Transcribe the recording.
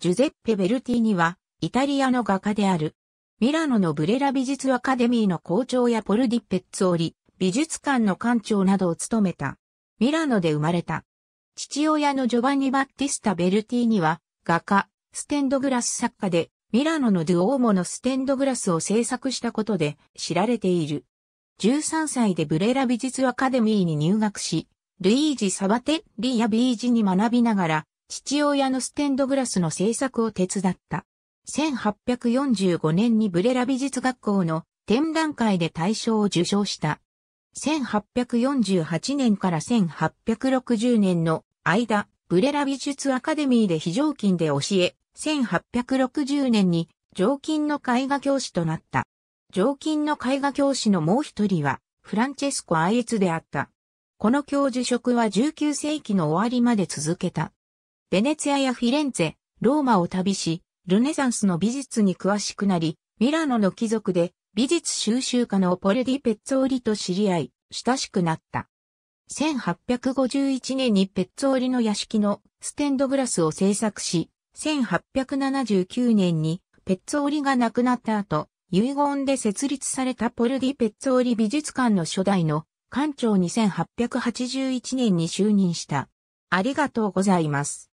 ジュゼッペ・ベルティーニは、イタリアの画家である。ミラノのブレラ美術アカデミーの校長やポルディ・ペッツオリ、美術館の館長などを務めた。ミラノで生まれた。父親のジョバンニ・バッティスタ・ベルティーニは、画家、ステンドグラス作家で、ミラノのドゥオーモのステンドグラスを制作したことで知られている。13歳でブレラ美術アカデミーに入学し、ルイージ・サバテッリやビージに学びながら、父親のステンドグラスの制作を手伝った。1845年にブレラ美術学校の展覧会で大賞を受賞した。1848年から1860年の間、ブレラ美術アカデミーで非常勤で教え、1860年に常勤の絵画教師となった。常勤の絵画教師のもう一人は、フランチェスコ・アイエツであった。この教授職は19世紀の終わりまで続けた。ベネツィアやフィレンツェ、ローマを旅し、ルネサンスの美術に詳しくなり、ミラノの貴族で美術収集家のポレディ・ペッツォーリと知り合い、親しくなった。1851年にペッツォーリの屋敷のステンドグラスを制作し、1879年にペッツォーリが亡くなった後、遺言で設立されたポルディ・ペッツォーリ美術館の初代の館長に1881年に就任した。ありがとうございます。